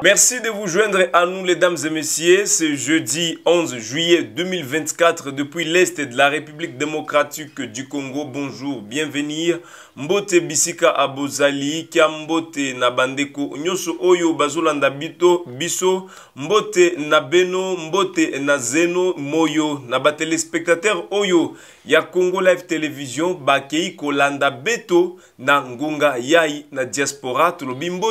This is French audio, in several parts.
Merci de vous joindre à nous les dames et messieurs ce jeudi 11 juillet 2024 depuis l'Est de la République démocratique du Congo. Bonjour, bienvenue. Mbote Bisika Abozali, Kiambote Nabandeko, Nyoso Oyo Bazolanda Bito, Biso, Mbote Nabeno, Mbote Nazeno, Moyo, Nabatele spectateur Oyo, Ya Congo Live Television, Bakei Kolanda Beto, Nangunga Yai, Na Diaspora, Tulobi na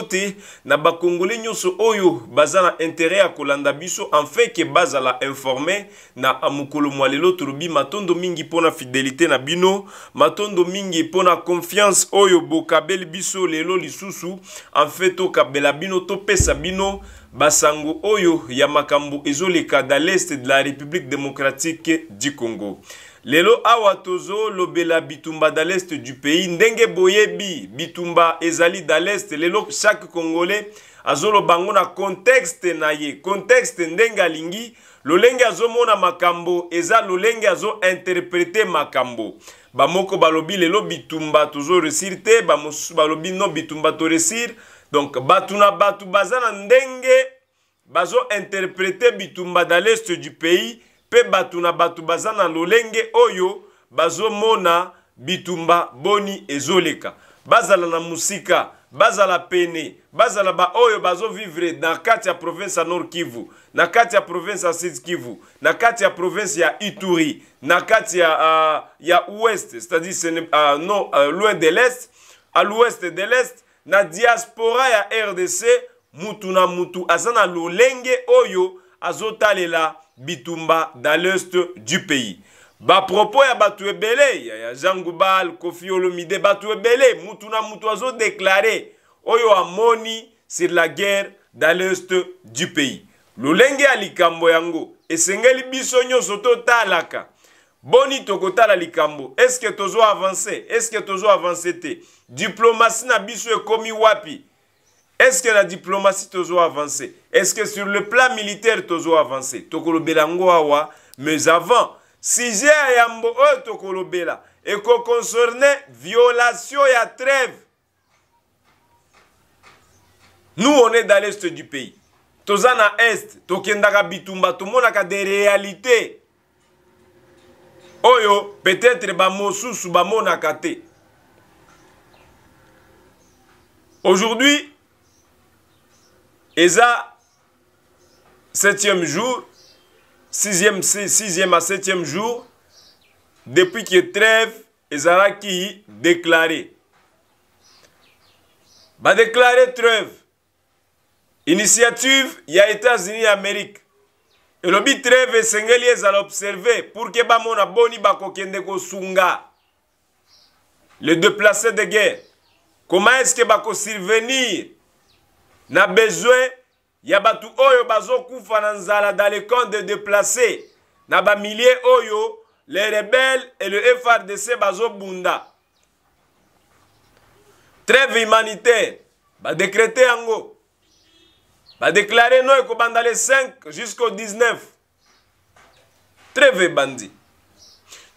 Nabakongole Nyoso oyo baza na intere ya kolanda biso enfin ke bazala informe na mokolo mwa lelo tolobi matondo mingi mpona fidelité na bino matondo mingi mpona confiance oyo bokabeli biso lelo lisusu enfin tokabela bino topesa bino basango oyo ya makambo ezoleka da l'est de la république démocratique du congo lelo awa tozolobela bitumba da l'est du pays ndenge boyebi bitumba ezali da l'est lelo chaque congolais azoloba yango na contexte na ye contexte ndenge alingi lolenge azomona makambo eza lolenge azointerprete makambo bamoko balobi lelo bitumba tozoresir te bamosusu balobi no bitumba toresir donc bato na bato baza na ndenge bazointerprete bitumba na leste du pays mpe bato na bato baza na lolenge oyo bazomona bitumba boni ezoleka bazala na mosika bazala pene bazala baoyo bazovivre na kati ya province ya nord kivu na kati ya province ya sud kivu na kati ya province ya ituri na kati ya, uh, ya ouest c'est-à-dire uh, no, uh, loin de l'est à l'ouest de l'est na diaspora ya rdc mutu na mutu aza na lolenge oyo azotalela bitumba dans l'est du pays propos ya bato ebele ya jean goubal kofi olomide des ebele moutou na azo déclaré. oyo amoni sur la guerre dans l'est du pays à ya likambo yango esengeli biso soto talaka. boni tokotala likambo eske tozo ce que tozo avance te diplomasi na biso komi wapi Est-ce eske la diplomasi tozo ce que sur le plan militaire tozo avance. Tokolo Belango awa mais avant sujet ya yambo oyo tokolobela ekoconcerne violation ya trêve nous on est dans l'est du pays toza na este tokendaka bitumba tomonaka de réalité oyo peut-être bamosusu bamonaka te aujourd'hui eza septième jour sixième, sixième à septième jour depuis que trêve ezalaki déclaré badéclaré trêve initiative ya états-unis ya amérique elobi trêve esengeli ezala observe pour ke bamona boni bakokende kosunga le déplacé de guerre comment est ce ke bakosurvenir na besoin ya bato oyo bazokufa na nzala dans les camps de déplacés na bamilie oyo les rebelles et le frdc bazobunda trêve humanitaire badécrete yango badéclare no ekobanda le 5 jusqu'au 19 trêve ebandi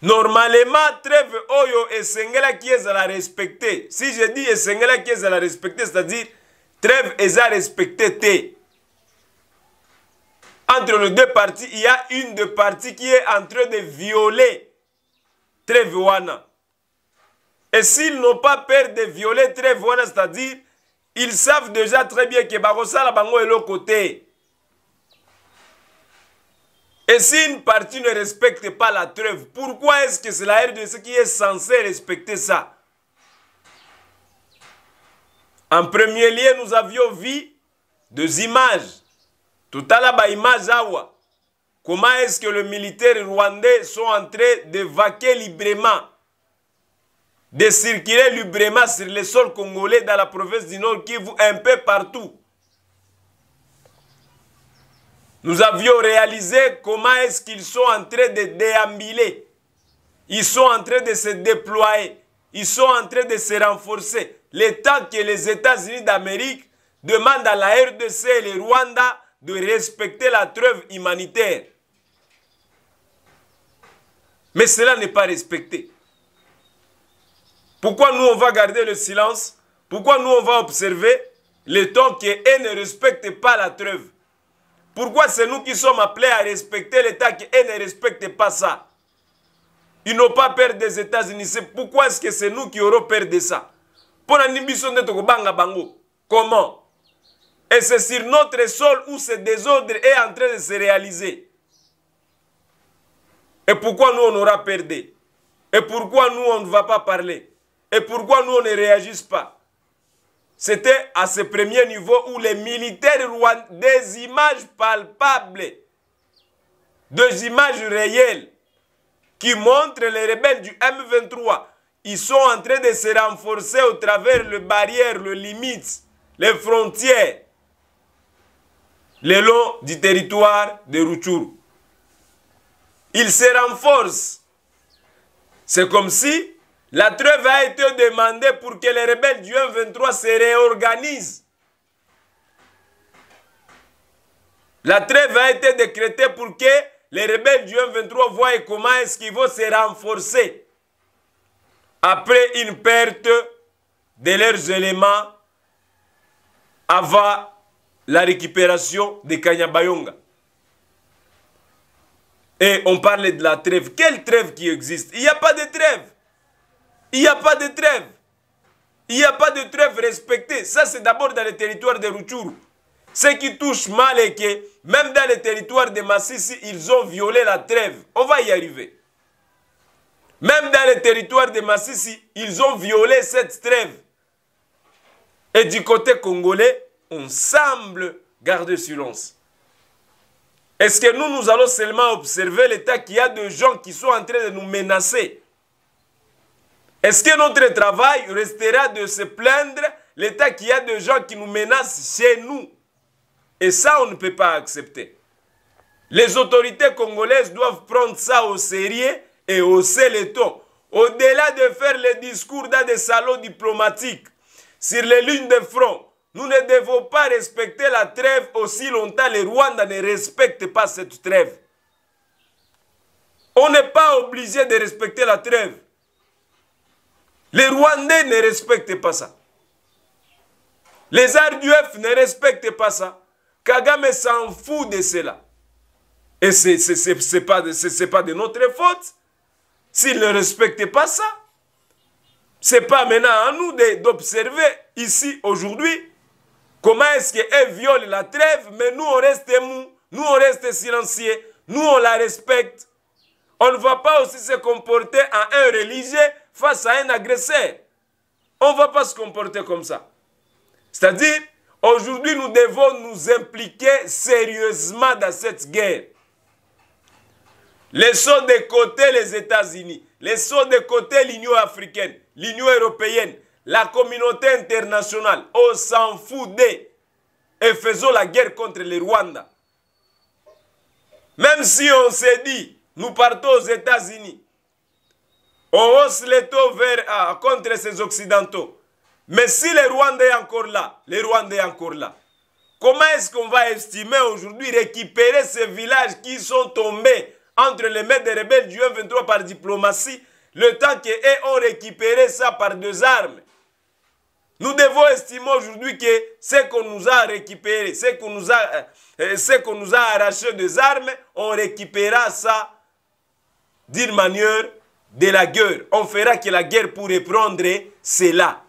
normalement trêve oyo esengelaki ezala respecte si je dis esengelaki ezala respecte c'est-à-dire trêve eza respecte te entre les deux parties, il y a une des parties qui est en train de violer Et s'ils n'ont pas peur de violer voilà c'est-à-dire, ils savent déjà très bien que la Bango est l'autre côté. Et si une partie ne respecte pas la trêve, pourquoi est-ce que c'est la RDC qui est censée respecter ça En premier lieu, nous avions vu deux images à à imazawa. comment est-ce que le militaire rwandais sont en train de vaquer librement de circuler librement sur les sols congolais dans la province du Nord Kivu, un peu partout. Nous avions réalisé comment est-ce qu'ils sont en train de déambuler. Ils sont en train de se déployer. Ils sont en train de se renforcer. L'État que les États-Unis d'Amérique demandent à la RDC et le Rwanda de respecter la trêve humanitaire. Mais cela n'est pas respecté. Pourquoi nous, on va garder le silence Pourquoi nous, on va observer le temps qui ne respecte pas la trêve Pourquoi c'est nous qui sommes appelés à respecter l'État qui ne respecte pas ça Ils n'ont pas peur des États-Unis. Pourquoi est-ce que c'est nous qui aurons peur de ça Comment et c'est sur notre sol où ce désordre est en train de se réaliser. Et pourquoi nous, on aura perdu Et pourquoi nous, on ne va pas parler Et pourquoi nous, on ne réagisse pas C'était à ce premier niveau où les militaires rwandais, des images palpables, des images réelles, qui montrent les rebelles du M23, ils sont en train de se renforcer au travers les barrières, les limites, les frontières le long du territoire de Routourou. Il se renforce. C'est comme si la trêve a été demandée pour que les rebelles du 1-23 se réorganisent. La trêve a été décrétée pour que les rebelles du 1-23 voient comment est-ce qu'ils vont se renforcer après une perte de leurs éléments avant la récupération de Kanyabayonga. Et on parlait de la trêve. Quelle trêve qui existe Il n'y a pas de trêve. Il n'y a pas de trêve. Il n'y a pas de trêve respectée. Ça, c'est d'abord dans le territoire de Ruchuru. Ce qui touche mal est que, même dans le territoire de Massissi, ils ont violé la trêve. On va y arriver. Même dans le territoire de Massissi, ils ont violé cette trêve. Et du côté congolais, ensemble garder silence. Est-ce que nous, nous allons seulement observer l'état qu'il y a de gens qui sont en train de nous menacer Est-ce que notre travail restera de se plaindre l'état qu'il y a de gens qui nous menacent chez nous Et ça, on ne peut pas accepter. Les autorités congolaises doivent prendre ça au sérieux et hausser le taux. Au-delà de faire les discours dans des salons diplomatiques, sur les lignes de front, nous ne devons pas respecter la trêve aussi longtemps les Rwandais ne respectent pas cette trêve. On n'est pas obligé de respecter la trêve. Les Rwandais ne respectent pas ça. Les RDF ne respectent pas ça. Kagame s'en fout de cela. Et ce n'est pas, pas, de notre faute s'ils ne respectent pas ça. Ce n'est pas maintenant à nous d'observer ici aujourd'hui Comment est-ce qu'elle viole la trêve, mais nous on reste mou, nous on reste silencieux, nous on la respecte. On ne va pas aussi se comporter à un religieux face à un agresseur. On ne va pas se comporter comme ça. C'est-à-dire, aujourd'hui, nous devons nous impliquer sérieusement dans cette guerre. Laissons de côté les États-Unis, laissons de côté l'Union africaine, l'Union européenne, la communauté internationale, on s'en fout et faisons la guerre contre les Rwandais. Même si on s'est dit, nous partons aux États-Unis, on hausse les taux ah, contre ces Occidentaux. Mais si les Rwandais sont encore là, les Rwandais sont encore là, comment est-ce qu'on va estimer aujourd'hui récupérer ces villages qui sont tombés entre les mains des rebelles du 1-23 par diplomatie, le temps qu'ils ont récupéré ça par deux armes nous devons estimer aujourd'hui que ce qu'on nous a récupéré, ce qu'on nous a, euh, euh, ce qu'on nous a arraché des armes, on récupérera ça d'une manière de la guerre. On fera que la guerre pourrait prendre cela.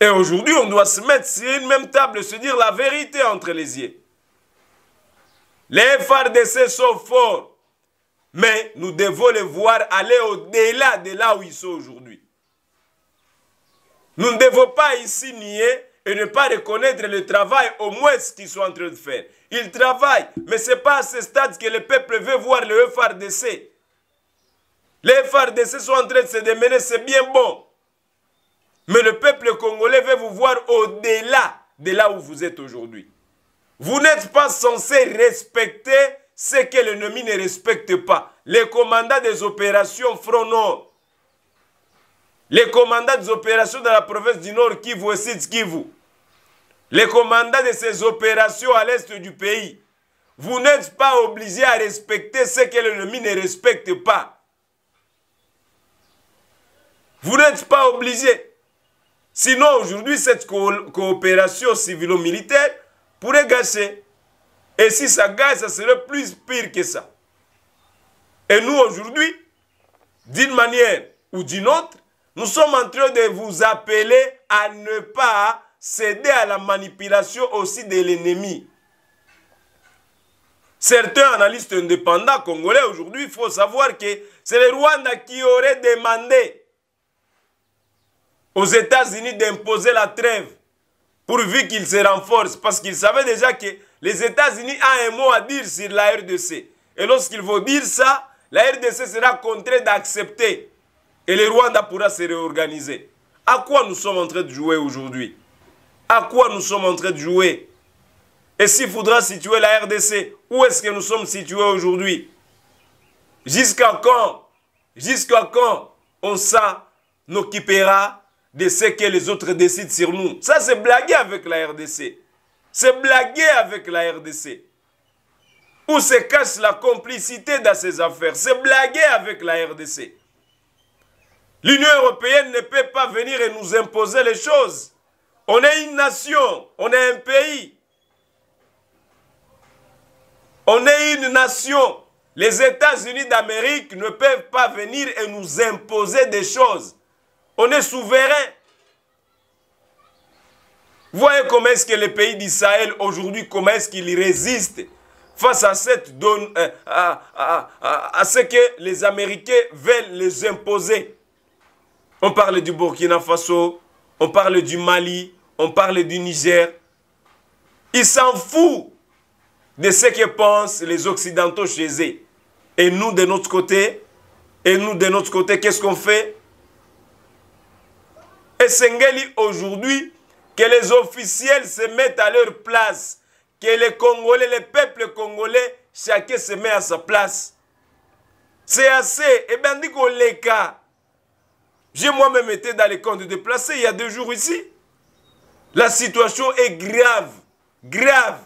Et aujourd'hui, on doit se mettre sur une même table, se dire la vérité entre les yeux. Les FRDC sont forts, mais nous devons les voir aller au-delà de là où ils sont aujourd'hui. Nous ne devons pas ici nier et ne pas reconnaître le travail au moins ce qu'ils sont en train de faire. Ils travaillent, mais ce n'est pas à ce stade que le peuple veut voir le FRDC. Les FRDC sont en train de se démener, c'est bien bon. Mais le peuple congolais veut vous voir au-delà de là où vous êtes aujourd'hui. Vous n'êtes pas censé respecter ce que l'ennemi ne respecte pas. Les commandants des opérations Front les commandants des opérations dans la province du Nord Kivu et qui vous les commandants de ces opérations à l'est du pays, vous n'êtes pas obligés à respecter ce que l'ennemi ne respecte pas. Vous n'êtes pas obligés. Sinon, aujourd'hui, cette coopération civilo-militaire pourrait gâcher. Et si ça gâche, ça serait plus pire que ça. Et nous, aujourd'hui, d'une manière ou d'une autre, nous sommes en train de vous appeler à ne pas céder à la manipulation aussi de l'ennemi. Certains analystes indépendants congolais aujourd'hui, il faut savoir que c'est le Rwanda qui aurait demandé aux États-Unis d'imposer la trêve pourvu qu'ils se renforcent parce qu'ils savaient déjà que les États-Unis ont un mot à dire sur la RDC. Et lorsqu'ils vont dire ça, la RDC sera contrainte d'accepter et le Rwanda pourra se réorganiser. À quoi nous sommes en train de jouer aujourd'hui À quoi nous sommes en train de jouer Et s'il faudra situer la RDC, où est-ce que nous sommes situés aujourd'hui Jusqu'à quand Jusqu'à quand on occupera de ce que les autres décident sur nous Ça, c'est blaguer avec la RDC. C'est blaguer avec la RDC. Où se cache la complicité dans ces affaires C'est blaguer avec la RDC. L'Union européenne ne peut pas venir et nous imposer les choses. On est une nation, on est un pays. On est une nation. Les États-Unis d'Amérique ne peuvent pas venir et nous imposer des choses. On est souverain. Voyez comment est-ce que les pays d'Israël aujourd'hui, comment est-ce qu'il résiste face à cette euh, à ce que les Américains veulent les imposer. On parle du Burkina Faso, on parle du Mali, on parle du Niger. Ils s'en foutent de ce que pensent les Occidentaux chez eux. Et nous, de notre côté, et nous, de notre côté, qu'est-ce qu'on fait Et Sengeli, aujourd'hui, que les officiels se mettent à leur place, que les Congolais, les peuples congolais, chacun se met à sa place. C'est assez. Et eh bien, dit qu'on les cas. J'ai moi-même été dans les camps de déplacés il y a deux jours ici. La situation est grave. Grave.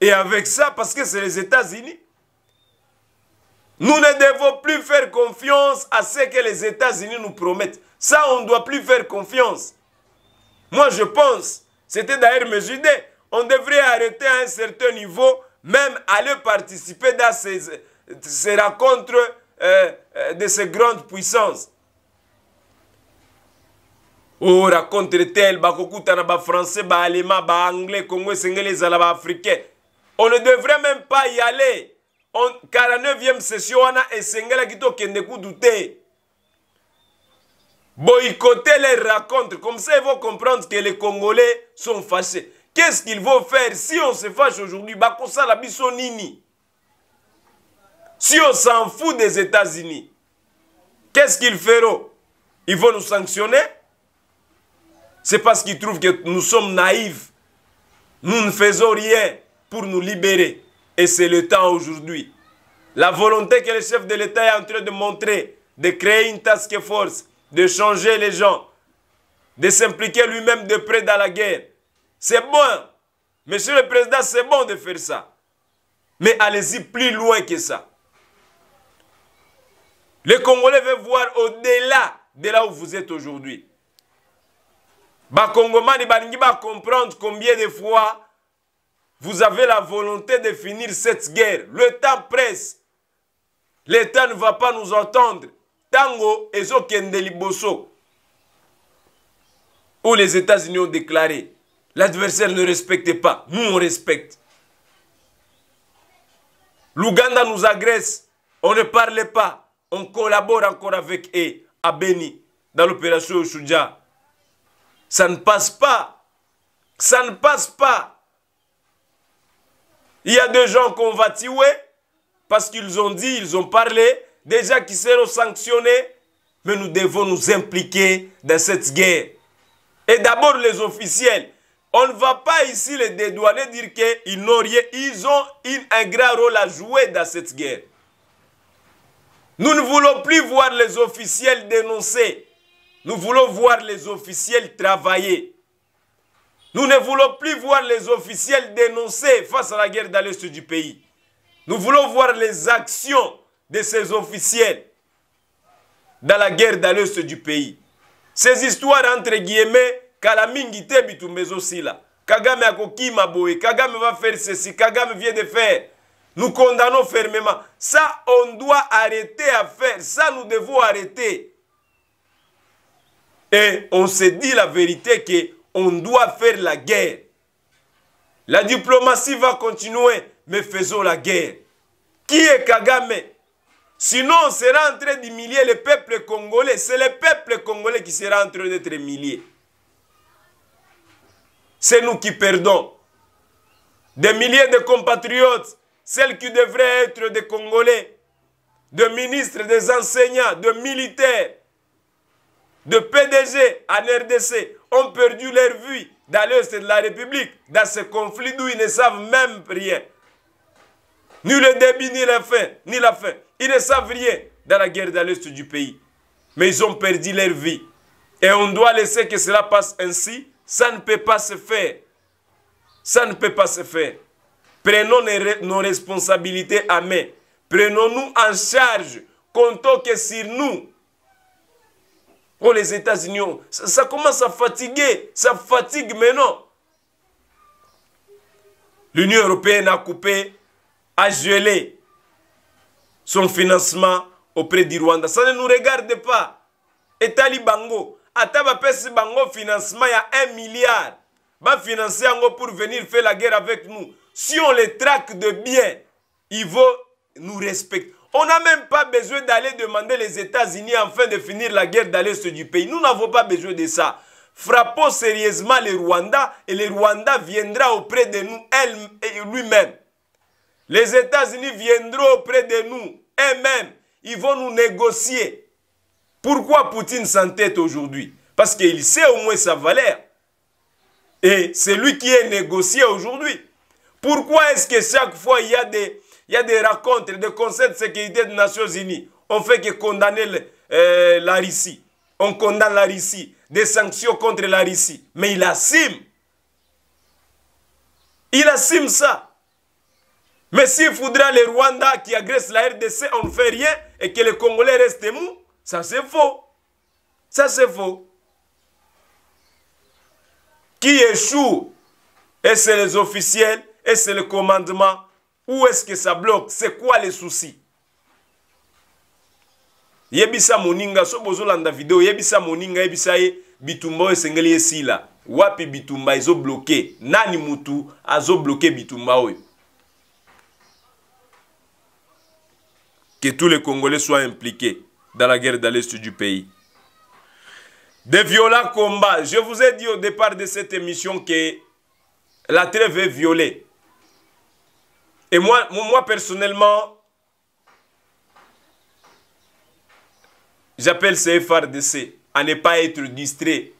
et avec ça parce que c'est les états-unis nous ne devons plus faire confiance à ce que les états-unis nous promettent ça on ne doit plus faire confiance moi je pense c'était d'ailleurs mes idées on devrait arrêter à un certain niveau, même aller participer dans ces, ces rencontres euh, euh de ces grandes puissances. Oh, rencontre tel, bakokutana ba français, bah, allemand, bah, anglais, congolais, sengele, alaba, africain. On ne devrait même pas y aller. la 49e session, on a esengela qui kendeku douter. Boycotter les rencontres. Comme ça, ils vont comprendre que les Congolais sont fâchés. Qu'est-ce qu'ils vont faire si on se fâche aujourd'hui Bakosa la Si on s'en fout des États-Unis, qu'est-ce qu'ils feront Ils vont nous sanctionner C'est parce qu'ils trouvent que nous sommes naïfs. Nous ne faisons rien pour nous libérer. Et c'est le temps aujourd'hui. La volonté que le chef de l'État est en train de montrer, de créer une task force, de changer les gens, de s'impliquer lui-même de près dans la guerre, c'est bon. Monsieur le Président, c'est bon de faire ça. Mais allez-y plus loin que ça. Les Congolais veulent voir au-delà de là où vous êtes aujourd'hui. ne balingi ba comprendre combien de fois vous avez la volonté de finir cette guerre. Le temps presse. L'État ne va pas nous entendre. Tango et bosso. Où les États-Unis ont déclaré L'adversaire ne respectait pas. Nous, on respecte. L'Ouganda nous agresse. On ne parle pas. On collabore encore avec eux à Beni, dans l'opération Oshudja. Ça ne passe pas. Ça ne passe pas. Il y a des gens qu'on va tuer parce qu'ils ont dit, ils ont parlé, déjà qui seront sanctionnés. Mais nous devons nous impliquer dans cette guerre. Et d'abord les officiels, on ne va pas ici les dédouaner, dire qu'ils n'ont rien. Ils ont un grand rôle à jouer dans cette guerre. Nous ne voulons plus voir les officiels dénoncer. Nous voulons voir les officiels travailler. Nous ne voulons plus voir les officiels dénoncer face à la guerre dans l'Est du pays. Nous voulons voir les actions de ces officiels dans la guerre dans l'Est du pays. Ces histoires, entre guillemets, kala mingi sila kagame kagame va faire ceci kagame vient de faire nous condamnons fermement ça on doit arrêter à faire ça nous devons arrêter et on se dit la vérité que on doit faire la guerre la diplomatie va continuer mais faisons la guerre qui est Kagame Sinon, on sera en train d'humilier le peuple congolais. C'est le peuple congolais qui sera en train d'être humilié c'est nous qui perdons. Des milliers de compatriotes, celles qui devraient être des Congolais, de ministres, des enseignants, de militaires, de PDG en RDC, ont perdu leur vie dans l'Est de la République, dans ce conflit d'où ils ne savent même rien. Ni le débit, ni la fin, ni la fin. Ils ne savent rien dans la guerre dans l'Est du pays. Mais ils ont perdu leur vie. Et on doit laisser que cela passe ainsi ça ne peut pas se faire. Ça ne peut pas se faire. Prenons nos responsabilités à main. Prenons-nous en charge. Comptons que sur nous. Pour les États-Unis, ça, commence à fatiguer. Ça fatigue maintenant. L'Union européenne a coupé, a gelé son financement auprès du Rwanda. Ça ne nous regarde pas. Et Talibango, ata y bango financement ya 1 milliard financer yango pour venir faire la guerre avec nous si on les traque de bien ils vont nous respecter on n'a même pas besoin d'aller demander les États-Unis afin de finir la guerre dans l'est du pays. Nous n'avons pas besoin de ça. Frappons sérieusement les Rwanda et les Rwanda viendra auprès de nous lui-même. Les États-Unis viendront auprès de nous eux-mêmes. Ils vont nous négocier. Pourquoi Poutine s'entête aujourd'hui Parce qu'il sait au moins sa valeur. Et c'est lui qui est négocié aujourd'hui. Pourquoi est-ce que chaque fois il y a des, il des rencontres, des conseils de sécurité des Nations Unies On fait que condamner euh, la Russie. On condamne la Russie. Des sanctions contre la Russie. Mais il assume. Il assume ça. Mais s'il faudra les Rwanda qui agresse la RDC, on ne fait rien et que les Congolais restent mous, ça, c'est faux. Ça, c'est faux. Qui échoue Et c'est les officiels Et c'est le commandement Où est-ce que ça bloque C'est quoi les soucis yebisa moninga so la vidéo, yebisa moninga yebisa ye bitumba oyo esengeli sila. wapi bitumba bloqué, nani mutu azo bitumba oyo que tous les congolais soient impliqués dans la guerre dans l'est du pays. Des violents combats. Je vous ai dit au départ de cette émission que la trêve est violée. Et moi, moi personnellement, j'appelle ces FRDC à ne pas être distrait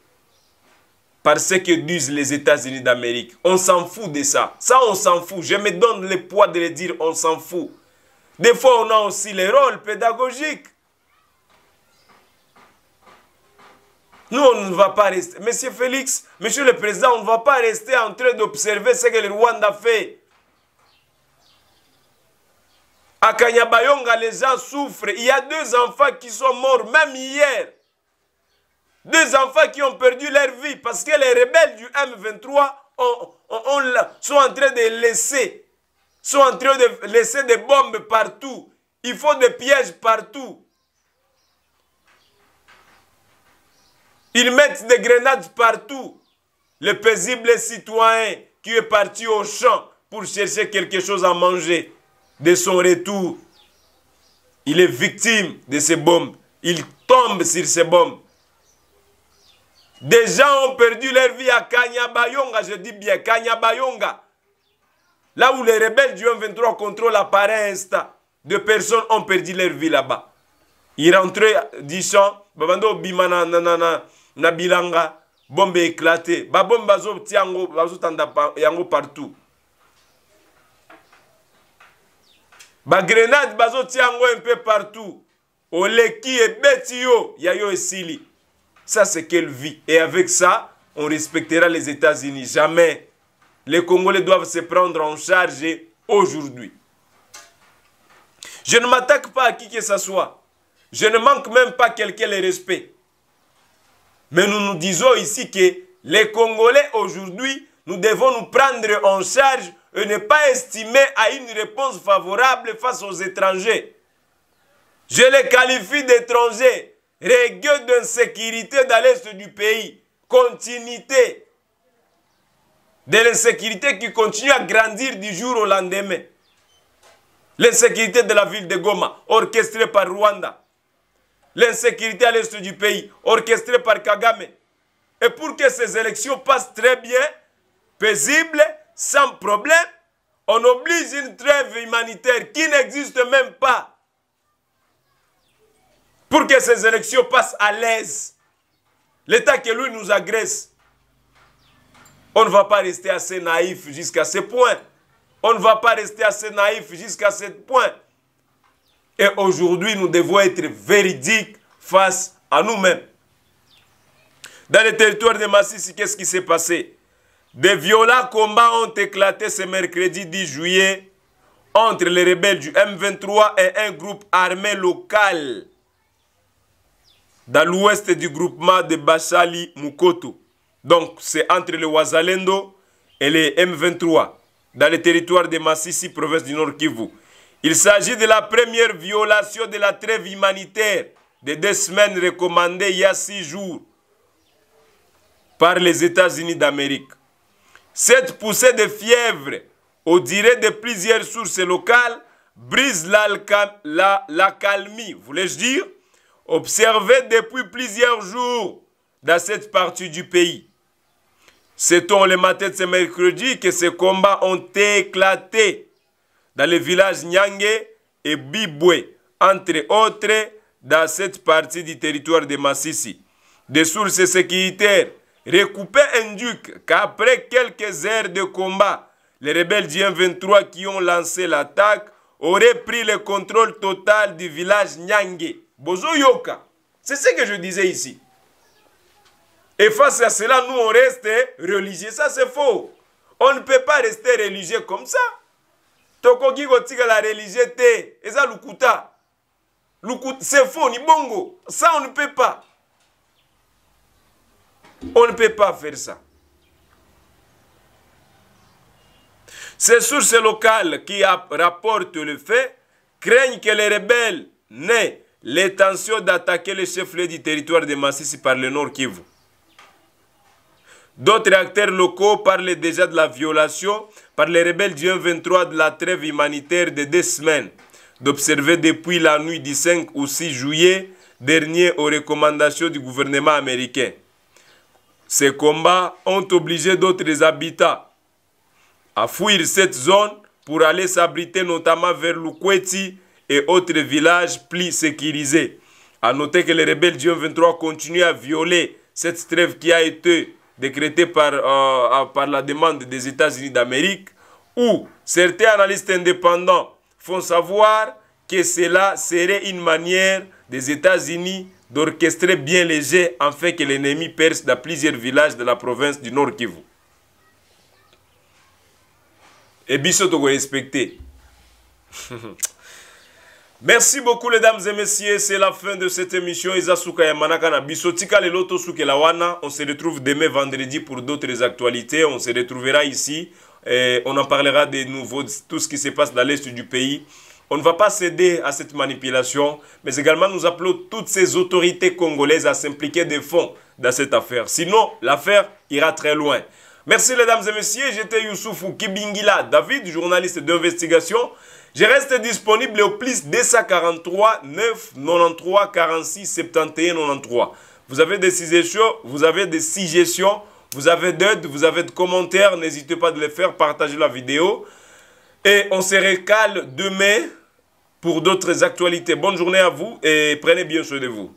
par ce que disent les États-Unis d'Amérique. On s'en fout de ça. Ça, on s'en fout. Je me donne le poids de le dire, on s'en fout. Des fois, on a aussi les rôles pédagogiques. Nous, on ne va pas rester. Monsieur Félix, Monsieur le Président, on ne va pas rester en train d'observer ce que le Rwanda fait. À Kanyabayonga, les gens souffrent. Il y a deux enfants qui sont morts, même hier. Deux enfants qui ont perdu leur vie parce que les rebelles du M23 sont en train de laisser, sont en train de laisser des bombes partout. Il faut des pièges partout. Ils mettent des grenades partout. Le paisible citoyen qui est parti au champ pour chercher quelque chose à manger, de son retour, il est victime de ces bombes. Il tombe sur ces bombes. Des gens ont perdu leur vie à Kanyabayonga, je dis bien Kanyabayonga. Là où les rebelles du m 23 contrôlent à Paris, Deux personnes ont perdu leur vie là-bas. Ils rentraient du champ, Babando Bimana, nanana. Nabilanga, bilanga bombe éclaté bombe, tiango, bazo tanda yango partout bagrenade bazo tiango un peu partout oleki et yo ya yo Sili. ça c'est quelle vie et avec ça on respectera les états-unis jamais les congolais doivent se prendre en charge aujourd'hui je ne m'attaque pas à qui que ce soit je ne manque même pas quelqu'un le respect mais nous nous disons ici que les Congolais aujourd'hui, nous devons nous prendre en charge et ne pas estimer à une réponse favorable face aux étrangers. Je les qualifie d'étrangers, régueux d'insécurité dans l'est du pays, continuité de l'insécurité qui continue à grandir du jour au lendemain. L'insécurité de la ville de Goma, orchestrée par Rwanda l'insécurité à l'est du pays, orchestrée par Kagame. Et pour que ces élections passent très bien, paisibles, sans problème, on oblige une trêve humanitaire qui n'existe même pas pour que ces élections passent à l'aise. L'État que lui nous agresse, on ne va pas rester assez naïf jusqu'à ce point. On ne va pas rester assez naïf jusqu'à ce point. Et aujourd'hui, nous devons être véridiques face à nous-mêmes. Dans le territoire de Massissi, qu'est-ce qui s'est passé Des violents combats ont éclaté ce mercredi 10 juillet entre les rebelles du M23 et un groupe armé local dans l'ouest du groupement de Bachali Mukoto. Donc, c'est entre le Wazalendo et les M23 dans le territoire de Massissi, province du Nord Kivu. Il s'agit de la première violation de la trêve humanitaire de deux semaines recommandée il y a six jours par les États-Unis d'Amérique. Cette poussée de fièvre, au dirait de plusieurs sources locales, brise l'accalmie, la, voulais-je dire, observée depuis plusieurs jours dans cette partie du pays. C'est en le matin de ce mercredi que ces combats ont éclaté dans les villages Nyangé et Bibwe, entre autres, dans cette partie du territoire de Massissi. Des sources sécuritaires un duc qu'après quelques heures de combat, les rebelles du 23 qui ont lancé l'attaque auraient pris le contrôle total du village Nyangé. Yoka c'est ce que je disais ici. Et face à cela, nous, on reste religieux. Ça, c'est faux. On ne peut pas rester religieux comme ça la eza lukuta lukuta c'est faux ni bongo ça on ne peut pas on ne peut pas faire ça ces sources locales qui rapportent le fait craignent que les rebelles n'aient l'intention d'attaquer les chef-lieu du territoire de Massis par le nord Kivu. D'autres acteurs locaux parlent déjà de la violation par les rebelles du 23 de la trêve humanitaire de deux semaines, d'observer depuis la nuit du 5 au 6 juillet dernier aux recommandations du gouvernement américain. Ces combats ont obligé d'autres habitats à fuir cette zone pour aller s'abriter notamment vers Lukweti et autres villages plus sécurisés. A noter que les rebelles du 23 continuent à violer cette trêve qui a été décrété par, euh, euh, par la demande des États-Unis d'Amérique, où certains analystes indépendants font savoir que cela serait une manière des États-Unis d'orchestrer bien léger afin que l'ennemi perce dans plusieurs villages de la province du Nord Kivu. Et bien, respecter. Merci beaucoup, les dames et messieurs. C'est la fin de cette émission. Isasuka On se retrouve demain vendredi pour d'autres actualités. On se retrouvera ici. Et on en parlera des nouveaux, tout ce qui se passe dans l'est du pays. On ne va pas céder à cette manipulation, mais également nous appelons toutes ces autorités congolaises à s'impliquer de fond dans cette affaire. Sinon, l'affaire ira très loin. Merci, les dames et messieurs. J'étais Youssoufou Kibingila David, journaliste d'investigation. Je reste disponible au plus 243 9 93 46 71 93. Vous avez des suggestions, vous avez des suggestions, vous avez d'aide, vous avez de commentaires, n'hésitez pas de les faire, partagez la vidéo. Et on se récale demain pour d'autres actualités. Bonne journée à vous et prenez bien soin de vous.